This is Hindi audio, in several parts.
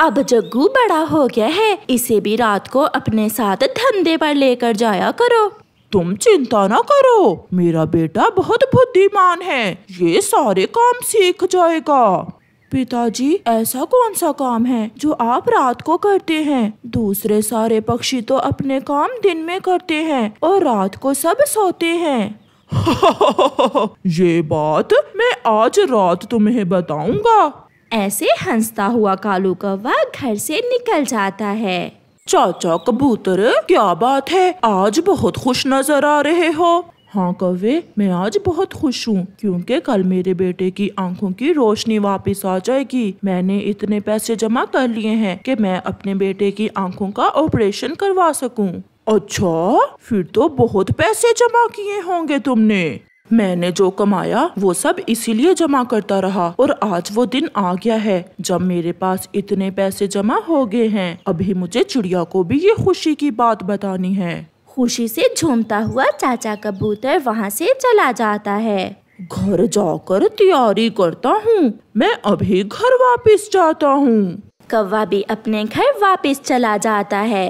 अब जग्गू बड़ा हो गया है इसे भी रात को अपने साथ धंधे पर लेकर जाया करो तुम चिंता ना करो मेरा बेटा बहुत बुद्धिमान है ये सारे काम सीख जाएगा पिताजी ऐसा कौन सा काम है जो आप रात को करते हैं दूसरे सारे पक्षी तो अपने काम दिन में करते हैं और रात को सब सोते हैं ये बात मैं आज रात तुम्हें बताऊंगा ऐसे हंसता हुआ कालू कौवा घर से निकल जाता है चाचा कबूतर क्या बात है आज बहुत खुश नजर आ रहे हो हाँ कौवे मैं आज बहुत खुश हूँ क्योंकि कल मेरे बेटे की आंखों की रोशनी वापस आ जाएगी मैंने इतने पैसे जमा कर लिए हैं कि मैं अपने बेटे की आंखों का ऑपरेशन करवा सकूँ अच्छा फिर तो बहुत पैसे जमा किए होंगे तुमने मैंने जो कमाया वो सब इसीलिए जमा करता रहा और आज वो दिन आ गया है जब मेरे पास इतने पैसे जमा हो गए हैं अभी मुझे चिड़िया को भी ये खुशी की बात बतानी है खुशी से झूमता हुआ चाचा कबूतर वहाँ से चला जाता है घर जाकर तैयारी करता हूँ मैं अभी घर वापस जाता हूँ कौवा भी अपने घर वापस चला जाता है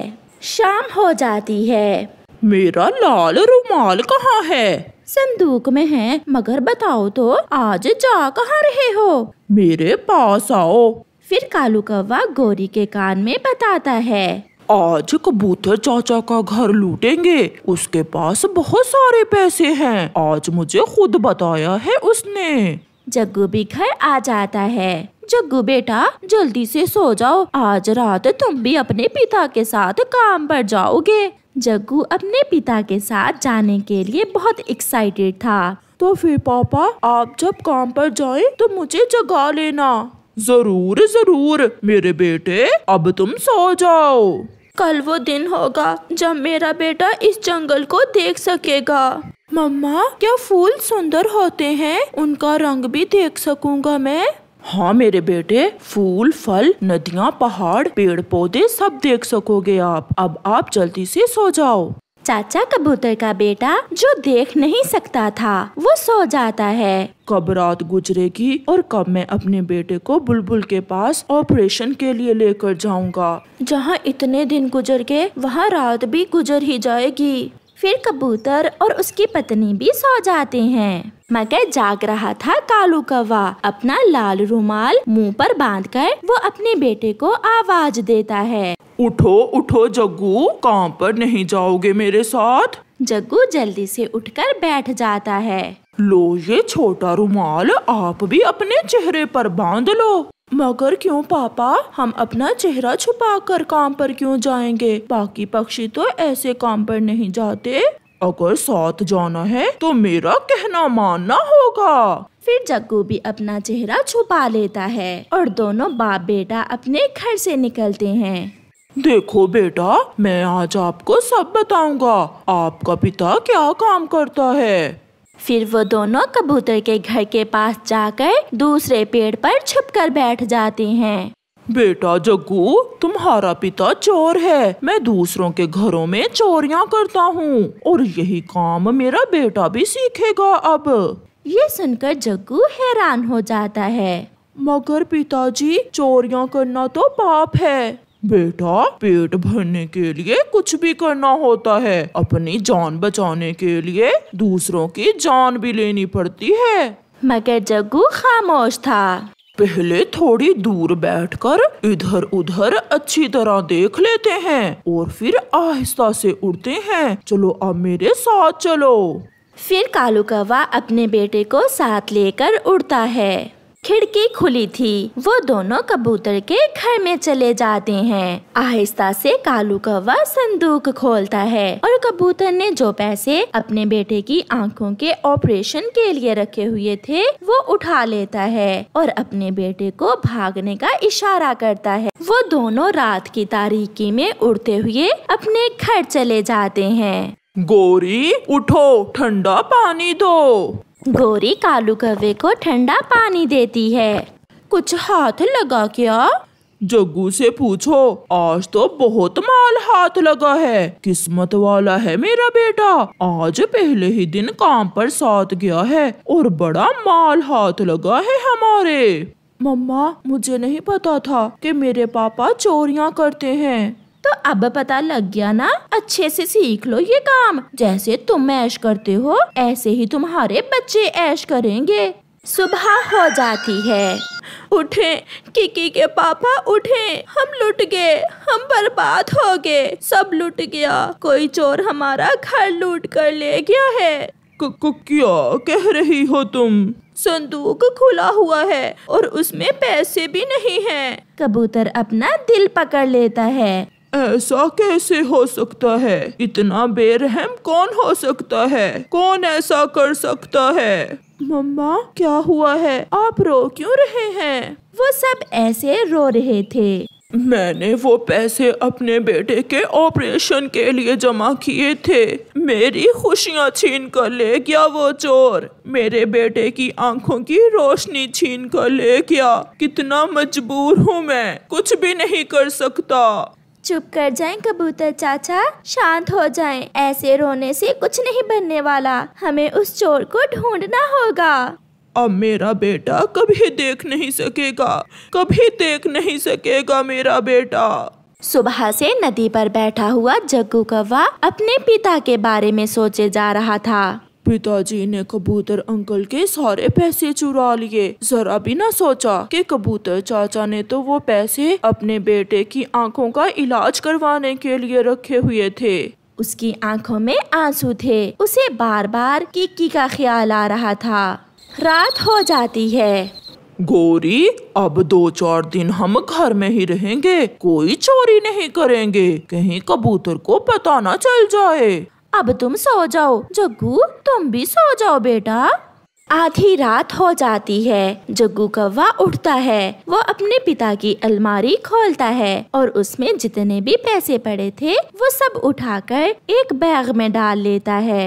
शाम हो जाती है मेरा लाल रुमाल कहाँ है संदूक में है मगर बताओ तो आज जा कहाँ रहे हो मेरे पास आओ फिर कालू कौवा गौरी के कान में बताता है आज कबूतर चाचा का घर लूटेंगे उसके पास बहुत सारे पैसे हैं आज मुझे खुद बताया है उसने जग्गू भी घर आ जाता है जग्गू बेटा जल्दी से सो जाओ आज रात तुम भी अपने पिता के साथ काम पर जाओगे जग्गू अपने पिता के साथ जाने के लिए बहुत एक्साइटेड था तो फिर पापा आप जब काम पर जाए तो मुझे जगा लेना जरूर जरूर मेरे बेटे अब तुम सो जाओ कल वो दिन होगा जब मेरा बेटा इस जंगल को देख सकेगा मम्मा क्या फूल सुंदर होते हैं उनका रंग भी देख सकूंगा मैं हाँ मेरे बेटे फूल फल नदियाँ पहाड़ पेड़ पौधे सब देख सकोगे आप अब आप जल्दी से सो जाओ चाचा कबूतर का बेटा जो देख नहीं सकता था वो सो जाता है कब रात गुजरेगी और कब मैं अपने बेटे को बुलबुल के पास ऑपरेशन के लिए लेकर जाऊंगा जहाँ इतने दिन गुजर गए वहाँ रात भी गुजर ही जाएगी फिर कबूतर और उसकी पत्नी भी सो जाते हैं मगर जाग रहा था कालू कौवा अपना लाल रुमाल मुंह पर बांधकर वो अपने बेटे को आवाज देता है उठो उठो जग्गू काम पर नहीं जाओगे मेरे साथ जग्गू जल्दी से उठकर बैठ जाता है लो ये छोटा रुमाल आप भी अपने चेहरे पर बांध लो मगर क्यों पापा हम अपना चेहरा छुपा कर काम पर क्यों जाएंगे बाकी पक्षी तो ऐसे काम पर नहीं जाते अगर साथ जाना है तो मेरा कहना मानना होगा फिर जग्गू भी अपना चेहरा छुपा लेता है और दोनों बाप बेटा अपने घर से निकलते हैं देखो बेटा मैं आज आपको सब बताऊंगा आपका पिता क्या काम करता है फिर वो दोनों कबूतर के घर के पास जाकर दूसरे पेड़ पर छुप कर बैठ जाते हैं बेटा जग्गू तुम्हारा पिता चोर है मैं दूसरों के घरों में चोरियां करता हूँ और यही काम मेरा बेटा भी सीखेगा अब ये सुनकर जग्गू हैरान हो जाता है मगर पिताजी चोरियां करना तो पाप है बेटा पेट भरने के लिए कुछ भी करना होता है अपनी जान बचाने के लिए दूसरों की जान भी लेनी पड़ती है मगर जग्गू खामोश था पहले थोड़ी दूर बैठकर इधर उधर अच्छी तरह देख लेते हैं और फिर आहिस्ता से उड़ते हैं चलो अब मेरे साथ चलो फिर कालू कौवा अपने बेटे को साथ लेकर उड़ता है खिड़की खुली थी वो दोनों कबूतर के घर में चले जाते हैं आहिस्ता से कालू कौवा संदूक खोलता है और कबूतर ने जो पैसे अपने बेटे की आंखों के ऑपरेशन के लिए रखे हुए थे वो उठा लेता है और अपने बेटे को भागने का इशारा करता है वो दोनों रात की तारीकी में उड़ते हुए अपने घर चले जाते हैं गोरी उठो ठंडा पानी दो गोरी कालू कवे को ठंडा पानी देती है कुछ हाथ लगा क्या जग्गू से पूछो आज तो बहुत माल हाथ लगा है किस्मत वाला है मेरा बेटा आज पहले ही दिन काम पर साथ गया है और बड़ा माल हाथ लगा है हमारे मम्मा मुझे नहीं पता था कि मेरे पापा चोरियां करते हैं तो अब पता लग गया ना अच्छे से सीख लो ये काम जैसे तुम ऐश करते हो ऐसे ही तुम्हारे बच्चे ऐश करेंगे सुबह हो जाती है उठे किकी के पापा उठे हम लुट गए हम बर्बाद हो गए सब लुट गया कोई चोर हमारा घर लूट कर ले गया है क्या कह रही हो तुम संदूक खुला हुआ है और उसमें पैसे भी नहीं हैं। कबूतर अपना दिल पकड़ लेता है ऐसा कैसे हो सकता है इतना बेरहम कौन हो सकता है कौन ऐसा कर सकता है मम्मा क्या हुआ है आप रो क्यों रहे हैं वो सब ऐसे रो रहे थे मैंने वो पैसे अपने बेटे के ऑपरेशन के लिए जमा किए थे मेरी खुशियाँ छीन कर ले गया वो चोर मेरे बेटे की आंखों की रोशनी छीन कर ले गया कितना मजबूर हूँ मैं कुछ भी नहीं कर सकता चुप कर जाए कबूतर चाचा शांत हो जाए ऐसे रोने से कुछ नहीं बनने वाला हमें उस चोर को ढूंढना होगा अब मेरा बेटा कभी देख नहीं सकेगा कभी देख नहीं सकेगा मेरा बेटा सुबह से नदी पर बैठा हुआ जग्गू कौवा अपने पिता के बारे में सोचे जा रहा था पिताजी ने कबूतर अंकल के सारे पैसे चुरा लिए जरा भी ना सोचा कि कबूतर चाचा ने तो वो पैसे अपने बेटे की आंखों का इलाज करवाने के लिए रखे हुए थे उसकी आंखों में आंसू थे उसे बार बार किक्की का ख्याल आ रहा था रात हो जाती है गौरी अब दो चार दिन हम घर में ही रहेंगे कोई चोरी नहीं करेंगे कहीं कबूतर को पता ना चल जाए अब तुम सो जाओ जग्गू तुम भी सो जाओ बेटा आधी रात हो जाती है जग्गू कौवा उठता है वो अपने पिता की अलमारी खोलता है और उसमें जितने भी पैसे पड़े थे वो सब उठाकर एक बैग में डाल लेता है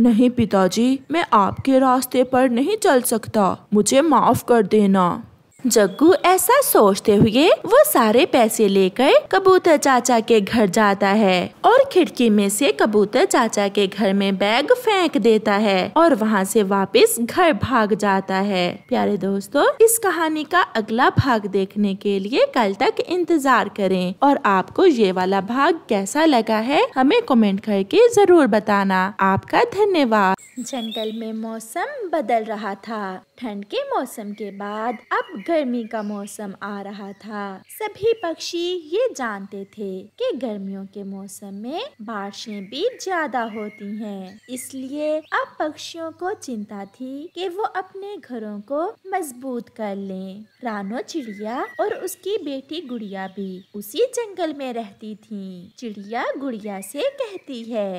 नहीं पिताजी मैं आपके रास्ते पर नहीं चल सकता मुझे माफ कर देना जग्गू ऐसा सोचते हुए वो सारे पैसे लेकर कबूतर चाचा के घर जाता है और खिड़की में से कबूतर चाचा के घर में बैग फेंक देता है और वहाँ से वापस घर भाग जाता है प्यारे दोस्तों इस कहानी का अगला भाग देखने के लिए कल तक इंतजार करें और आपको ये वाला भाग कैसा लगा है हमें कमेंट करके जरूर बताना आपका धन्यवाद जंगल में मौसम बदल रहा था ठंड के मौसम के बाद अब गर्मी का मौसम आ रहा था सभी पक्षी ये जानते थे कि गर्मियों के मौसम में बारिशें भी ज्यादा होती हैं। इसलिए अब पक्षियों को चिंता थी कि वो अपने घरों को मजबूत कर लें। रानो चिड़िया और उसकी बेटी गुड़िया भी उसी जंगल में रहती थी चिड़िया गुड़िया से कहती है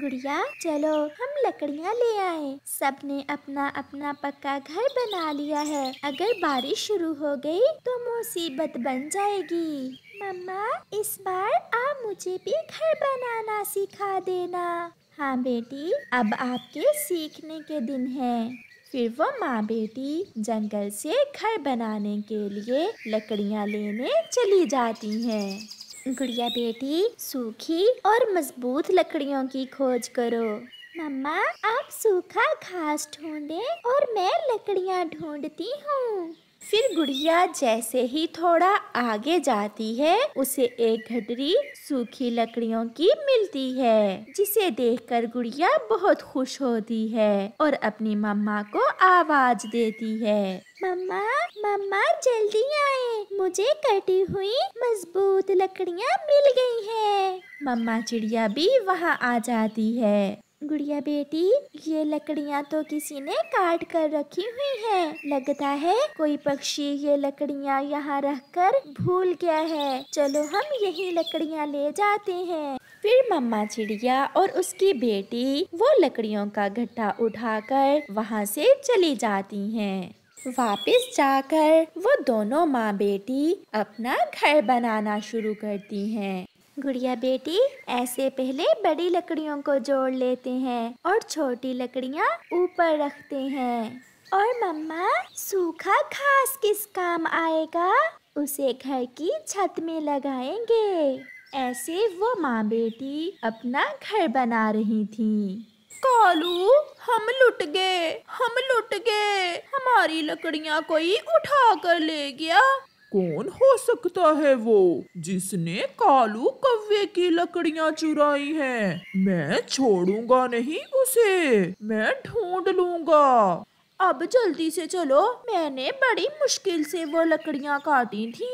गुड़िया चलो हम लकड़ियाँ ले आए सब ने अपना अपना पक्का घर बना लिया है अगर बारिश शुरू हो गई तो मुसीबत बन जाएगी मम्मा इस बार आप मुझे भी घर बनाना सिखा देना हाँ बेटी अब आपके सीखने के दिन है फिर वो माँ बेटी जंगल से घर बनाने के लिए लकड़ियाँ लेने चली जाती हैं गुड़िया बेटी सूखी और मजबूत लकड़ियों की खोज करो मम्मा आप सूखा घास ढूंढे और मैं लकड़ियाँ ढूंढती हूँ फिर गुड़िया जैसे ही थोड़ा आगे जाती है उसे एक घटरी सूखी लकड़ियों की मिलती है जिसे देखकर गुड़िया बहुत खुश होती है और अपनी मम्मा को आवाज देती है मम्मा मम्मा जल्दी आए मुझे कटी हुई मजबूत लकड़ियाँ मिल गई हैं। मम्मा चिड़िया भी वहाँ आ जाती है गुड़िया बेटी ये लकड़ियाँ तो किसी ने काट कर रखी हुई हैं। लगता है कोई पक्षी ये लकड़ियाँ यहाँ रख कर भूल गया है चलो हम यही लकड़ियाँ ले जाते हैं फिर मम्मा चिड़िया और उसकी बेटी वो लकड़ियों का गट्ठा उठाकर वहाँ से चली जाती हैं। वापस जाकर वो दोनों माँ बेटी अपना घर बनाना शुरू करती हैं। गुड़िया बेटी ऐसे पहले बड़ी लकड़ियों को जोड़ लेते हैं और छोटी लकड़ियाँ ऊपर रखते हैं और मम्मा सूखा घास किस काम आएगा उसे घर की छत में लगाएंगे ऐसे वो माँ बेटी अपना घर बना रही थी कालू हम लुट गए हम लुट गए हमारी लकड़ियाँ कोई उठा कर ले गया कौन हो सकता है वो जिसने कालू कव्वे की लकड़ियाँ चुराई हैं? मैं छोड़ूंगा नहीं उसे मैं ढूंढ लूंगा अब जल्दी से चलो मैंने बड़ी मुश्किल से वो लकड़ियाँ काटी थी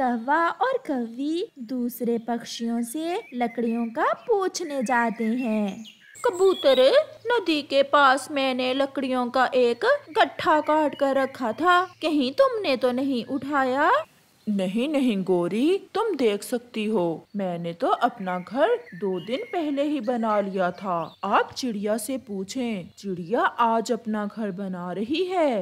कौवा और कवि दूसरे पक्षियों से लकड़ियों का पूछने जाते हैं कबूतर नदी के पास मैंने लकड़ियों का एक गठा काट कर रखा था कहीं तुमने तो नहीं उठाया नहीं नहीं गोरी तुम देख सकती हो मैंने तो अपना घर दो दिन पहले ही बना लिया था आप चिड़िया से पूछें चिड़िया आज अपना घर बना रही है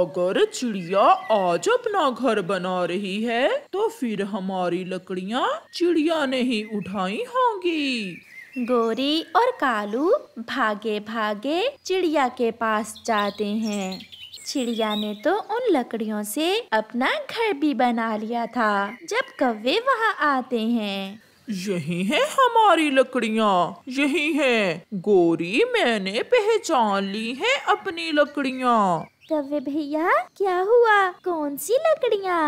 अगर चिड़िया आज अपना घर बना रही है तो फिर हमारी लकड़ियाँ चिड़िया ने ही उठाई होंगी गोरी और कालू भागे भागे चिड़िया के पास जाते हैं चिड़िया ने तो उन लकड़ियों से अपना घर भी बना लिया था जब कवे वहाँ आते हैं यही है हमारी लकड़ियाँ यही है गोरी मैंने पहचान ली है अपनी लकड़ियाँ कवे भैया क्या हुआ कौन सी लकड़ियाँ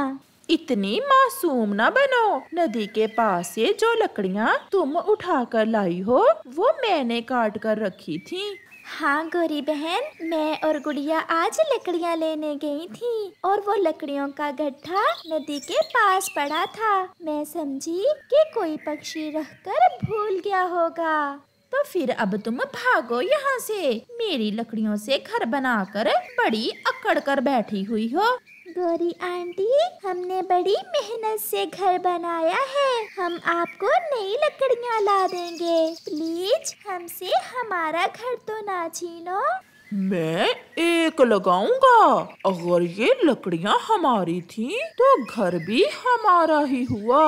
इतनी मासूम ना बनो नदी के पास से जो लकड़ियाँ तुम उठा कर लाई हो वो मैंने काट कर रखी थी हाँ गोरी बहन मैं और गुड़िया आज लकड़ियाँ लेने गई थी और वो लकड़ियों का गड्ढा नदी के पास पड़ा था मैं समझी कि कोई पक्षी कर भूल गया होगा तो फिर अब तुम भागो यहाँ से मेरी लकड़ियों से घर बनाकर बड़ी अकड़ कर बैठी हुई हो गौरी आंटी हमने बड़ी मेहनत से घर बनाया है हम आपको नई लकड़ियाँ ला देंगे प्लीज हमसे हमारा घर तो ना छीनो मैं एक लगाऊंगा अगर ये लकड़ियाँ हमारी थी तो घर भी हमारा ही हुआ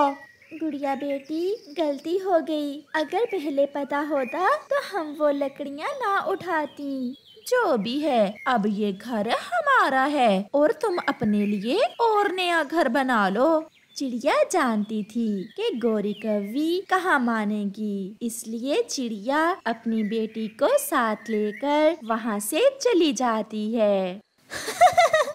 गुड़िया बेटी गलती हो गई अगर पहले पता होता तो हम वो लकड़ियाँ ना उठाती जो भी है अब ये घर हमारा है और तुम अपने लिए और नया घर बना लो चिड़िया जानती थी कि गौरी कवि कहाँ मानेगी इसलिए चिड़िया अपनी बेटी को साथ लेकर वहाँ से चली जाती है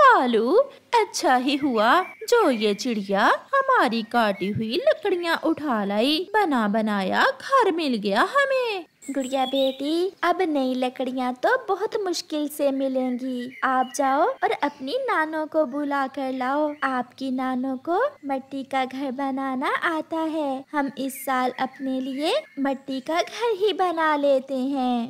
कालू अच्छा ही हुआ जो ये चिड़िया हमारी काटी हुई लकड़ियाँ उठा लाई बना बनाया घर मिल गया हमें गुड़िया बेटी अब नई लकड़ियाँ तो बहुत मुश्किल से मिलेंगी आप जाओ और अपनी नानों को बुला कर लाओ आपकी नानों को मट्टी का घर बनाना आता है हम इस साल अपने लिए मट्टी का घर ही बना लेते हैं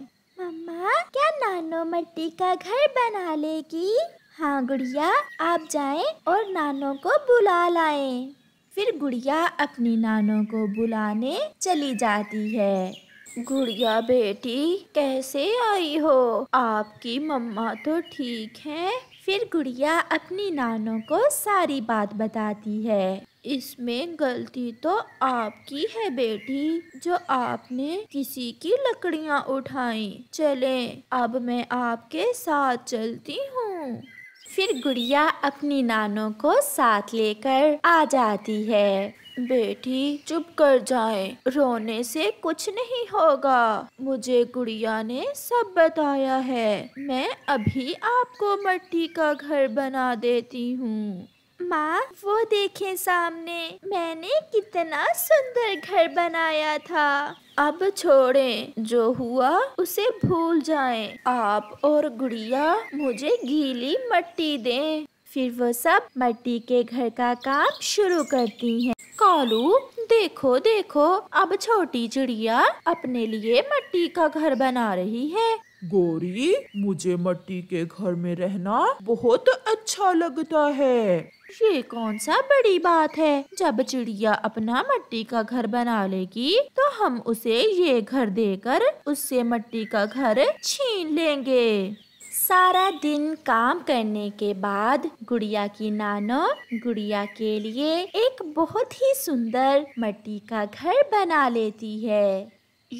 मम्मा क्या नानो मट्टी का घर बना लेगी हाँ गुड़िया आप जाएं और नानों को बुला लाएं। फिर गुड़िया अपनी नानों को बुलाने चली जाती है गुड़िया बेटी कैसे आई हो आपकी मम्मा तो ठीक है फिर गुड़िया अपनी नानों को सारी बात बताती है इसमें गलती तो आपकी है बेटी जो आपने किसी की लकड़ियाँ उठाई चले अब मैं आपके साथ चलती हूँ फिर गुड़िया अपनी नानों को साथ लेकर आ जाती है बेटी चुप कर जाए रोने से कुछ नहीं होगा मुझे गुड़िया ने सब बताया है मैं अभी आपको मट्टी का घर बना देती हूँ माँ वो देखें सामने मैंने कितना सुंदर घर बनाया था अब छोड़ें जो हुआ उसे भूल जाएं। आप और गुड़िया मुझे गीली मट्टी दें फिर वो सब मट्टी के घर का काम शुरू करती हैं कालू देखो देखो अब छोटी चिड़िया अपने लिए मट्टी का घर बना रही है गोरी मुझे मट्टी के घर में रहना बहुत अच्छा लगता है ये कौन सा बड़ी बात है जब चिड़िया अपना मट्टी का घर बना लेगी तो हम उसे ये घर देकर उससे मट्टी का घर छीन लेंगे सारा दिन काम करने के बाद गुड़िया की नानो गुड़िया के लिए एक बहुत ही सुंदर मट्टी का घर बना लेती है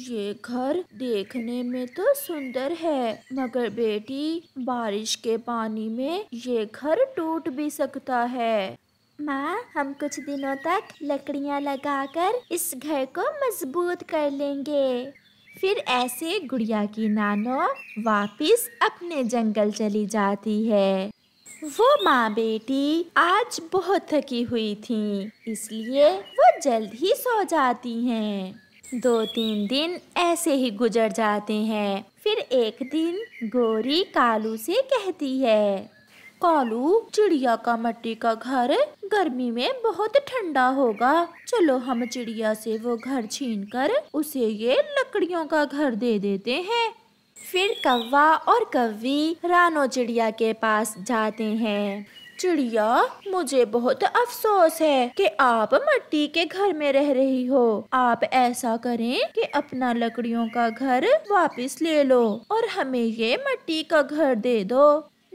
ये घर देखने में तो सुंदर है मगर बेटी बारिश के पानी में ये घर टूट भी सकता है माँ हम कुछ दिनों तक लकड़ियाँ लगाकर इस घर को मजबूत कर लेंगे फिर ऐसे गुड़िया की नानो वापस अपने जंगल चली जाती है वो माँ बेटी आज बहुत थकी हुई थी इसलिए वो जल्द ही सो जाती हैं। दो तीन दिन ऐसे ही गुजर जाते हैं फिर एक दिन गोरी कालू से कहती है कालू चिड़िया का मट्टी का घर गर्मी में बहुत ठंडा होगा चलो हम चिड़िया से वो घर छीनकर उसे ये लकड़ियों का घर दे देते हैं फिर कौवा और कवी रानो चिड़िया के पास जाते हैं चिड़िया मुझे बहुत अफसोस है कि आप मट्टी के घर में रह रही हो आप ऐसा करें कि अपना लकड़ियों का घर वापस ले लो और हमें ये मट्टी का घर दे दो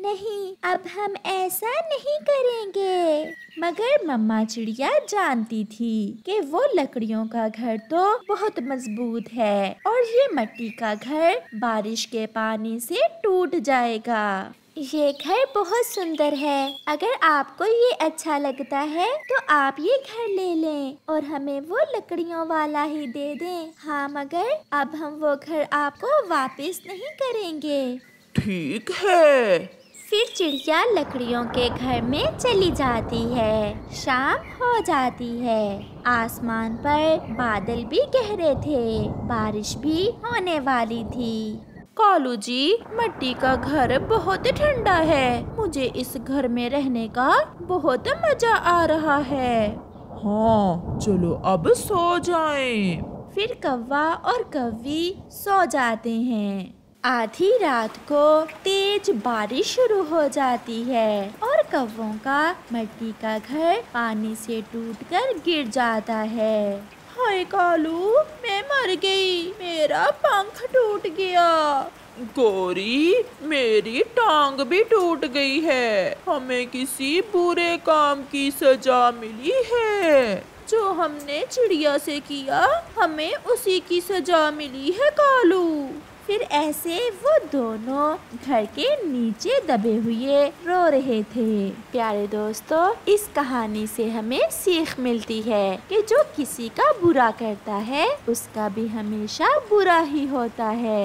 नहीं अब हम ऐसा नहीं करेंगे मगर मम्मा चिड़िया जानती थी कि वो लकड़ियों का घर तो बहुत मजबूत है और ये मट्टी का घर बारिश के पानी से टूट जाएगा ये घर बहुत सुंदर है अगर आपको ये अच्छा लगता है तो आप ये घर ले लें और हमें वो लकड़ियों वाला ही दे दें हाँ मगर अब हम वो घर आपको वापस नहीं करेंगे ठीक है फिर चिड़िया लकड़ियों के घर में चली जाती है शाम हो जाती है आसमान पर बादल भी गहरे थे बारिश भी होने वाली थी कालू जी मट्टी का घर बहुत ठंडा है मुझे इस घर में रहने का बहुत मजा आ रहा है हाँ चलो अब सो जाएं। फिर कौवा और कव्वी सो जाते हैं आधी रात को तेज बारिश शुरू हो जाती है और कव्वों का मट्टी का घर पानी से टूटकर गिर जाता है हाय कालू मैं मर गई मेरा पंख टूट गया गोरी मेरी टांग भी टूट गई है हमें किसी बुरे काम की सजा मिली है जो हमने चिड़िया से किया हमें उसी की सजा मिली है कालू फिर ऐसे वो दोनों घर के नीचे दबे हुए रो रहे थे प्यारे दोस्तों इस कहानी से हमें सीख मिलती है कि जो किसी का बुरा करता है उसका भी हमेशा बुरा ही होता है